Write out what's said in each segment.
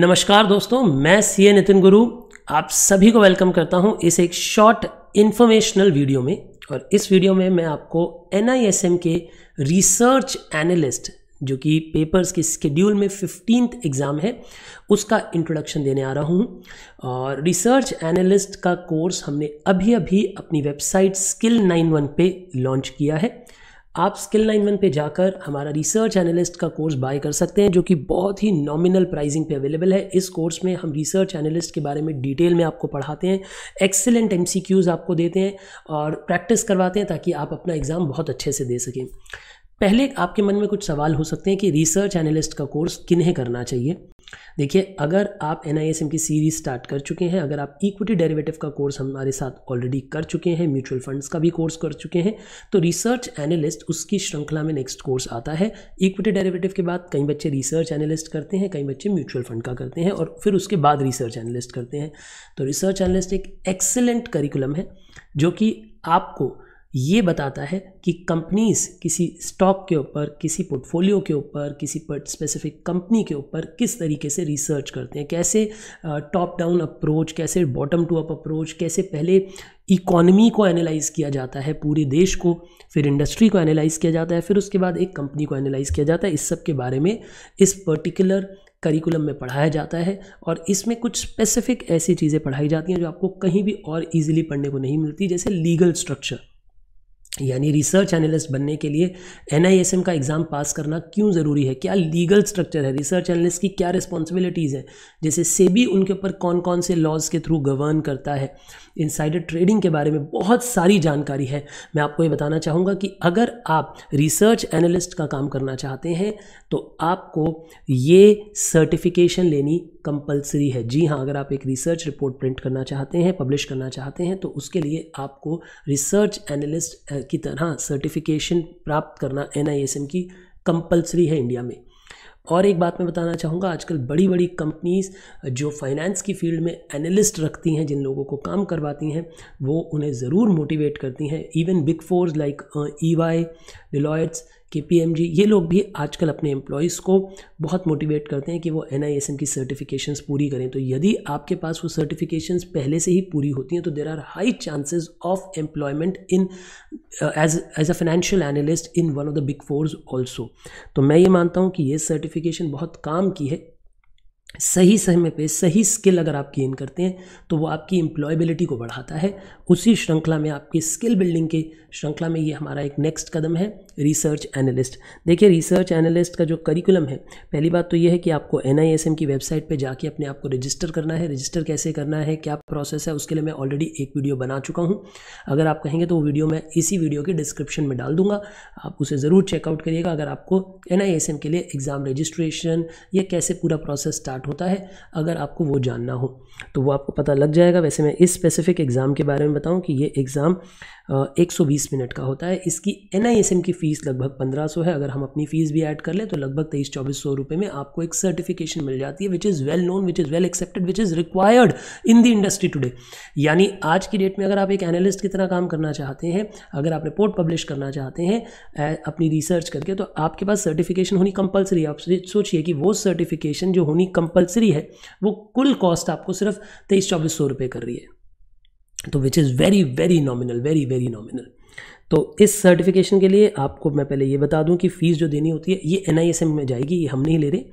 नमस्कार दोस्तों मैं सीए नितिन गुरु आप सभी को वेलकम करता हूं इस एक शॉर्ट इन्फॉर्मेशनल वीडियो में और इस वीडियो में मैं आपको एन के रिसर्च एनालिस्ट जो कि पेपर्स के स्केड्यूल में फिफ्टींथ एग्ज़ाम है उसका इंट्रोडक्शन देने आ रहा हूँ और रिसर्च एनालिस्ट का कोर्स हमने अभी अभी अपनी वेबसाइट स्किल नाइन वन पे लॉन्च किया है आप स्किल नाइन वन पे जाकर हमारा रिसर्च एनालिस्ट का कोर्स बाय कर सकते हैं जो कि बहुत ही नॉमिनल प्राइसिंग पे अवेलेबल है इस कोर्स में हम रिसर्च एनालिस्ट के बारे में डिटेल में आपको पढ़ाते हैं एक्सेलेंट एम आपको देते हैं और प्रैक्टिस करवाते हैं ताकि आप अपना एग्ज़ाम बहुत अच्छे से दे सकें पहले आपके मन में कुछ सवाल हो सकते हैं कि रिसर्च एनालिस्ट का कोर्स किन्हें करना चाहिए देखिए अगर आप एन की सीरीज़ स्टार्ट कर चुके हैं अगर आप इक्विटी डेरिवेटिव का कोर्स हमारे साथ ऑलरेडी कर चुके हैं म्यूचुअल फंड्स का भी कोर्स कर चुके हैं तो रिसर्च एनालिस्ट उसकी श्रृंखला में नेक्स्ट कोर्स आता है इक्विटी डेरिवेटिव के बाद कई बच्चे रिसर्च एनालिस्ट करते हैं कई बच्चे म्यूचुअल फंड का करते हैं और फिर उसके बाद रिसर्च एनालिस्ट करते हैं तो रिसर्च एनालिस्ट एक एक्सेलेंट करिकुलम है जो कि आपको ये बताता है कि कंपनीज़ किसी स्टॉक के ऊपर किसी पोर्टफोलियो के ऊपर किसी पर स्पेसिफिक कंपनी के ऊपर किस तरीके से रिसर्च करते हैं कैसे टॉप डाउन अप्रोच कैसे बॉटम टू अप अप्रोच कैसे पहले इकोनमी को एनालाइज किया जाता है पूरे देश को फिर इंडस्ट्री को एनालाइज किया जाता है फिर उसके बाद एक कंपनी को एनालाइज किया जाता है इस सब के बारे में इस पर्टिकुलर करिकुलम में पढ़ाया जाता है और इसमें कुछ स्पेसिफिक ऐसी चीज़ें पढ़ाई जाती हैं जो आपको कहीं भी और इजीली पढ़ने को नहीं मिलती जैसे लीगल स्ट्रक्चर यानी रिसर्च एनालिस्ट बनने के लिए एन का एग्ज़ाम पास करना क्यों ज़रूरी है क्या लीगल स्ट्रक्चर है रिसर्च एनालिस्ट की क्या रिस्पॉन्सिबिलिटीज़ हैं जैसे सेबी उनके ऊपर कौन कौन से लॉज के थ्रू गवर्न करता है इन ट्रेडिंग के बारे में बहुत सारी जानकारी है मैं आपको ये बताना चाहूँगा कि अगर आप रिसर्च एनालिस्ट का काम करना चाहते हैं तो आपको ये सर्टिफिकेशन लेनी कंपलसरी है जी हाँ अगर आप एक रिसर्च रिपोर्ट प्रिंट करना चाहते हैं पब्लिश करना चाहते हैं तो उसके लिए आपको रिसर्च एनालिस्ट की तरह सर्टिफिकेशन प्राप्त करना एन की कंपलसरी है इंडिया में और एक बात मैं बताना चाहूँगा आजकल बड़ी बड़ी कंपनीज़ जो फाइनेंस की फील्ड में एनालिस्ट रखती हैं जिन लोगों को काम करवाती हैं वो उन्हें ज़रूर मोटिवेट करती हैं even big fours like E Y Deloittes K P ये लोग भी आजकल अपने एम्प्लॉयज़ को बहुत मोटिवेट करते हैं कि वो एन आई एस एम की सर्टिफिकेशंस पूरी करें तो यदि आपके पास वो सर्टिफिकेशंस पहले से ही पूरी होती हैं तो there are high chances of employment in as as a financial analyst in one of the big fours also तो मैं ये मानता हूँ कि ये सर्टिफिकेशन बहुत काम की है सही समय पे सही स्किल अगर आप गेन करते हैं तो वो आपकी एम्प्लॉयबिलिटी को बढ़ाता है उसी श्रृंखला में आपकी स्किल बिल्डिंग के श्रृंखला में ये हमारा एक नेक्स्ट कदम है रिसर्च एनालिस्ट देखिए रिसर्च एनालिस्ट का जो करिकुलम है पहली बात तो ये है कि आपको एन की वेबसाइट पर जाके अपने आप को रजिस्टर करना है रजिस्टर कैसे करना है क्या प्रोसेस है उसके लिए मैं ऑलरेडी एक वीडियो बना चुका हूँ अगर आप कहेंगे तो वो वीडियो मैं इसी वीडियो के डिस्क्रिप्शन में डाल दूंगा आप उसे ज़रूर चेकआउट करिएगा अगर आपको एन के लिए एग्ज़ाम रजिस्ट्रेशन या कैसे पूरा प्रोसेस स्टार्ट होता है अगर आपको वो जानना हो तो वो आपको पता लग जाएगा वैसे मैं इस स्पेसिफिक एग्ज़ाम के बारे में मैं बताऊं कि ये एग्ज़ाम 120 मिनट का होता है इसकी एन की फ़ीस लगभग 1500 है अगर हम अपनी फ़ीस भी ऐड कर लें तो लगभग तेईस चौबीस सौ रुपये में आपको एक सर्टिफिकेशन मिल जाती है which is well known which is well accepted which is required in the industry today यानी आज की डेट में अगर आप एक एनालिस्ट की तरह काम करना चाहते हैं अगर आप रिपोर्ट पब्लिश करना चाहते हैं अपनी रिसर्च करके तो आपके पास सर्टिफिकेशन होनी कंपलसरी है आप सोचिए कि वो सर्टिफिकेशन जो होनी कंपलसरी है वो कुल कॉस्ट आपको सिर्फ तेईस चौबीस सौ रुपये कर रही है तो which is very very nominal very very nominal तो इस सर्टिफिकेशन के लिए आपको मैं पहले ये बता दूं कि फ़ीस जो देनी होती है ये एन में जाएगी ये हम नहीं ले रहे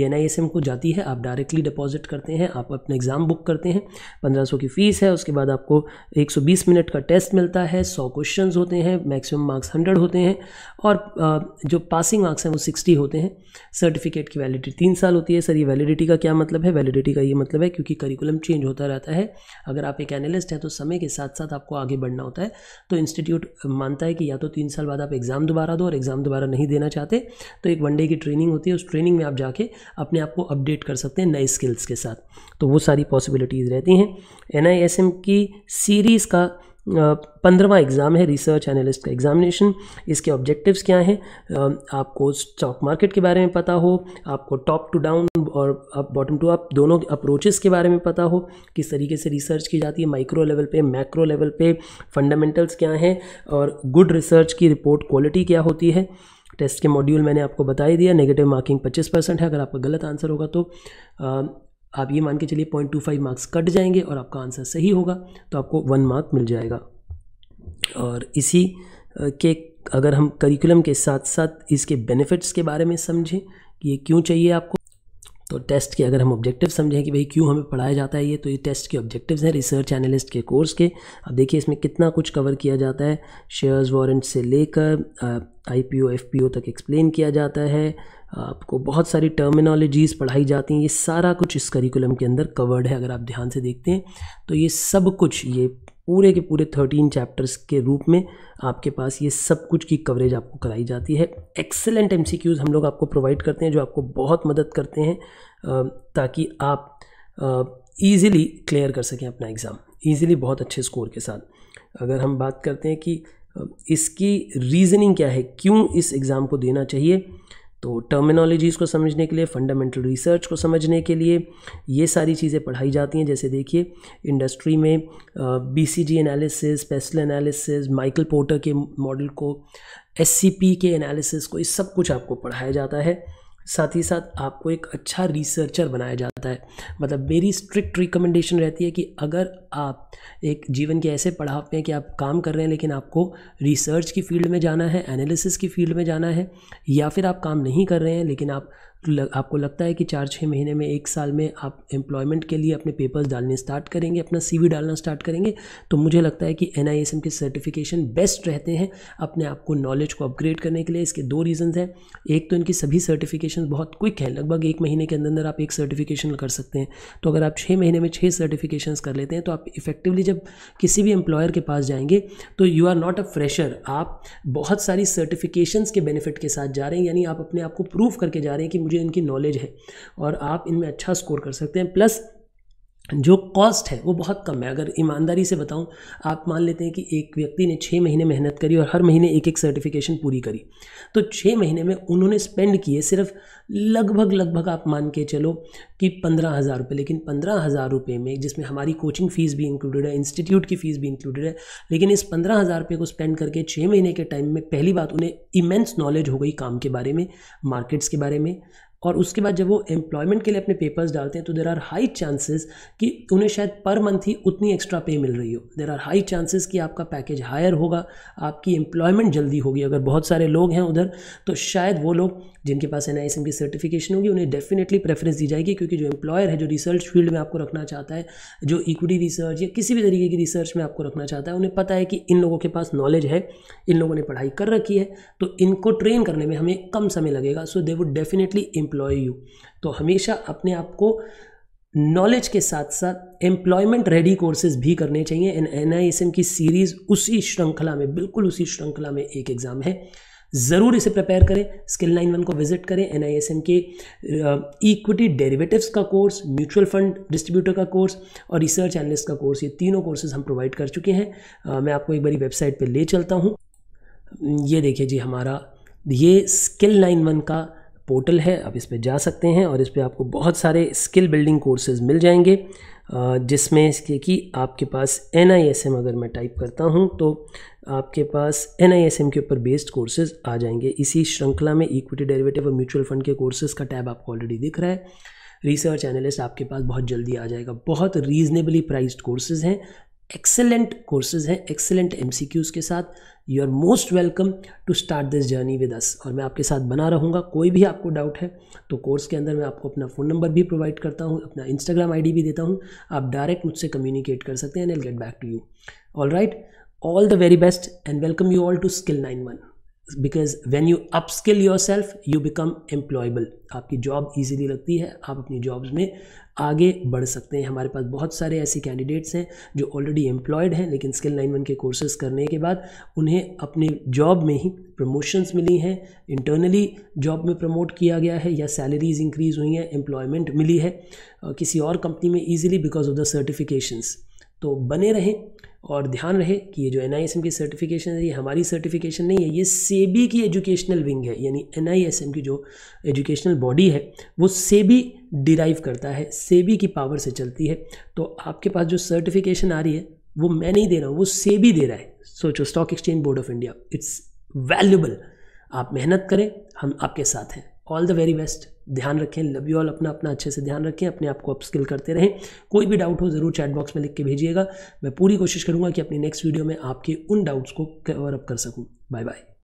ये एन को जाती है आप डायरेक्टली डिपॉजिट करते हैं आप अपने एग्ज़ाम बुक करते हैं पंद्रह की फ़ीस है उसके बाद आपको 120 मिनट का टेस्ट मिलता है 100 क्वेश्चन होते हैं मैक्सिमम मार्क्स हंड्रेड होते हैं और जो पासिंग मार्क्स हैं वो सिक्सटी होते हैं सर्टिफिकेट की वैलिडिटी तीन साल होती है सर ये वैलिडिटी का क्या मतलब है वैलिडिटी का ये मतलब है क्योंकि करिकुलम चेंज होता रहता है अगर आप एक एनालिस्ट हैं तो समय के साथ साथ आपको आगे बढ़ना होता है तो इंस्टीट्यूट मानता है कि या तो तीन साल बाद आप एग्ज़ाम दोबारा दो और एग्ज़ाम दोबारा नहीं देना चाहते तो एक वन डे की ट्रेनिंग होती है उस ट्रेनिंग में आप जाके अपने आप को अपडेट कर सकते हैं नए स्किल्स के साथ तो वो सारी पॉसिबिलिटीज़ रहती हैं एन की सीरीज़ का पंद्रवा एग्ज़ाम है रिसर्च एनालिस्ट का एग्जामिनेशन इसके ऑब्जेक्टिव्स क्या हैं आपको स्टॉक मार्केट के बारे में पता हो आपको टॉप टू डाउन और अप बॉटम टू अप दोनों अप्रोचेस के बारे में पता हो किस तरीके से रिसर्च की जाती है माइक्रो लेवल पे मैक्रो लेवल पे फंडामेंटल्स क्या हैं और गुड रिसर्च की रिपोर्ट क्वालिटी क्या होती है टेस्ट के मॉड्यूल मैंने आपको बता ही दिया नेगेटिव मार्किंग 25 परसेंट है अगर आपका गलत आंसर होगा तो आप ये मान के चलिए पॉइंट टू फाइव मार्क्स कट जाएंगे और आपका आंसर सही होगा तो आपको वन मार्क मिल जाएगा और इसी के अगर हम करिकुलम के साथ साथ इसके बेनिफिट्स के बारे में समझें कि ये क्यों चाहिए आपको तो टेस्ट के अगर हम ऑब्जेक्टिव समझें कि भाई क्यों हमें पढ़ाया जाता है ये तो ये टेस्ट के ऑब्जेक्टिव्स हैं रिसर्च एनालिस्ट के कोर्स के अब देखिए इसमें कितना कुछ कवर किया जाता है शेयर्स वारंट से लेकर आई पी तक एक्सप्लेन किया जाता है आपको बहुत सारी टर्मिनोलॉजीज़ पढ़ाई जाती हैं ये सारा कुछ इस करिकुलम के अंदर कवर्ड है अगर आप ध्यान से देखते हैं तो ये सब कुछ ये पूरे के पूरे थर्टीन चैप्टर्स के रूप में आपके पास ये सब कुछ की कवरेज आपको कराई जाती है एक्सेलेंट एम हम लोग आपको प्रोवाइड करते हैं जो आपको बहुत मदद करते हैं ताकि आप ईज़िली क्लियर कर सकें अपना एग्ज़ाम ईज़िली बहुत अच्छे स्कोर के साथ अगर हम बात करते हैं कि इसकी रीज़निंग क्या है क्यों इस एग्ज़ाम को देना चाहिए तो टर्मिनोलॉजीज़ को समझने के लिए फंडामेंटल रिसर्च को समझने के लिए ये सारी चीज़ें पढ़ाई जाती हैं जैसे देखिए इंडस्ट्री में B C G analysis PESTLE analysis Michael Porter के मॉडल को एस सी पी के एनालिसिस को इस सब कुछ आपको पढ़ाया जाता है साथ ही साथ आपको एक अच्छा रिसर्चर बनाया जाता है मतलब मेरी स्ट्रिक्ट रिकमेंडेशन रहती है कि अगर आप एक जीवन के ऐसे पढ़ाव पे हैं कि आप काम कर रहे हैं लेकिन आपको रिसर्च की फील्ड में जाना है एनालिसिस की फील्ड में जाना है या फिर आप काम नहीं कर रहे हैं लेकिन आप लग, आपको लगता है कि चार छः महीने में एक साल में आप एम्प्लॉयमेंट के लिए अपने पेपर्स डालने स्टार्ट करेंगे अपना सीवी डालना स्टार्ट करेंगे तो मुझे लगता है कि एन के सर्टिफिकेशन बेस्ट रहते हैं अपने आप को नॉलेज को अपग्रेड करने के लिए इसके दो रीजन हैं एक तो इनकी सभी सर्टिफिकेशन बहुत क्विक हैं लगभग एक महीने के अंदर अंदर आप एक सर्टिफिकेशन कर सकते हैं तो अगर आप छः महीने में छः सर्टिफिकेशन कर लेते हैं तो आप इफेक्टिवली जब किसी भी एम्प्लॉयर के पास जाएंगे तो you are not a fresher आप बहुत सारी सर्टिफिकेशन के बेनिफिट के साथ जा रहे हैं यानी आप अपने आप को प्रूव करके जा रहे हैं कि मुझे इनकी नॉलेज है और आप इनमें अच्छा स्कोर कर सकते हैं प्लस जो कॉस्ट है वो बहुत कम है अगर ईमानदारी से बताऊं आप मान लेते हैं कि एक व्यक्ति ने छः महीने मेहनत करी और हर महीने एक एक सर्टिफिकेशन पूरी करी तो छः महीने में उन्होंने स्पेंड किए सिर्फ लगभग लगभग आप मान के चलो कि पंद्रह हज़ार रुपये लेकिन पंद्रह हज़ार रुपये में जिसमें हमारी कोचिंग फ़ीस भी इंक्लूडेड है इंस्टीट्यूट की फ़ीस भी इंक्लूडेड है लेकिन इस पंद्रह हज़ार रुपये को स्पेंड करके छः महीने के टाइम में पहली बात उन्हें इमेंस नॉलेज हो गई काम के बारे में मार्केट्स के बारे में और उसके बाद जब वो एम्प्लॉयमेंट के लिए अपने पेपर्स डालते हैं तो देर आर हाई चांसेस कि उन्हें शायद पर मंथ ही उतनी एक्स्ट्रा पे मिल रही हो देर आर हाई चांसेस कि आपका पैकेज हायर होगा आपकी एम्प्लॉयमेंट जल्दी होगी अगर बहुत सारे लोग हैं उधर तो शायद वो लोग जिनके पास एन आई की सर्टिफिकेशन होगी उन्हें डेफिनेटली प्रेफरेंस दी जाएगी क्योंकि जो एम्प्लॉयर है जो रिसर्च फील्ड में आपको रखना चाहता है जो इक्विटी रिसर्च या किसी भी तरीके की रिसर्च में आपको रखना चाहता है उन्हें पता है कि इन लोगों के पास नॉलेज है इन लोगों ने पढ़ाई कर रखी है तो इनको ट्रेन करने में हमें कम समय लगेगा so they would definitely employ you तो हमेशा अपने आप को नॉलेज के साथ साथ एम्प्लॉयमेंट रेडी कोर्सेज भी करने चाहिए and N I S M की सीरीज़ उसी श्रृंखला में बिल्कुल उसी श्रृंखला में एक एग्ज़ाम है ज़रूर इसे प्रिपेयर करें स्किल नाइन वन को विजिट करें एन आई एस एम के इक्विटी डेरिवेटिव्स का कोर्स म्यूचुअल फंड डिस्ट्रीब्यूटर का कोर्स और रिसर्च एनालिस्ट का कोर्स ये तीनों कोर्सेज हम प्रोवाइड कर चुके हैं मैं आपको एक बारी वेबसाइट पर ले चलता हूँ ये देखिए जी हमारा ये स्किल नाइन वन का पोर्टल है आप इस पर जा सकते हैं और इस पर आपको बहुत सारे स्किल बिल्डिंग कोर्सेज मिल जाएंगे जिसमें इसके कि आपके पास एन अगर मैं टाइप करता हूँ तो आपके पास एन के ऊपर बेस्ड कोर्सेज आ जाएंगे इसी श्रृंखला में इक्विटी डेरिवेटिव और म्यूचुअल फंड के कोर्सेज का टैब आपको ऑलरेडी दिख रहा है रिसर्च एनालिस्ट आपके पास बहुत जल्दी आ जाएगा बहुत रीजनेबली प्राइस्ड कोर्सेज हैं एक्सेलेंट कोर्सेज हैं एक्सेलेंट एम के साथ you are most welcome to start this journey with us और मैं आपके साथ बना रहूँगा कोई भी आपको डाउट है तो कोर्स के अंदर मैं आपको अपना फ़ोन नंबर भी प्रोवाइड करता हूँ अपना इंस्टाग्राम डी भी देता हूँ आप डायरेक्ट मुझसे कम्युनिकेट कर सकते हैं and I get back to you all right all the very best and welcome you all to skill nine one because when you upskill yourself you become employable आपकी job easily लगती है आप अपनी jobs में आगे बढ़ सकते हैं हमारे पास बहुत सारे ऐसे कैंडिडेट्स हैं जो ऑलरेडी एम्प्लॉयड हैं लेकिन स्किल नाइन वन के कोर्सेज करने के बाद उन्हें अपने जॉब में ही प्रमोशंस मिली हैं इंटरनली जॉब में प्रमोट किया गया है या सैलरीज इंक्रीज हुई हैं एम्प्लॉयमेंट मिली है किसी और कंपनी में easily because of the certifications तो बने रहें और ध्यान रहे कि ये जो एन की सर्टिफिकेशन है ये हमारी सर्टिफिकेशन नहीं है ये सेबी की एजुकेशनल विंग है यानी एन की जो एजुकेशनल बॉडी है वो सेबी डिराइव करता है सेबी की पावर से चलती है तो आपके पास जो सर्टिफिकेशन आ रही है वो मैं नहीं दे रहा हूँ वो सेबी दे रहा है सोचो stock exchange board of India it's valuable आप मेहनत करें हम आपके साथ हैं ऑल द वेरी बेस्ट ध्यान रखें लव यू ऑल अपना अपना अच्छे से ध्यान रखें अपने आप को अपस्किल करते रहें कोई भी डाउट हो ज़रूर चैट बॉक्स में लिख के भेजिएगा मैं पूरी कोशिश करूँगा कि अपनी नेक्स्ट वीडियो में आपके उन डाउट्स को कवर अप कर सकूँ बाय बाय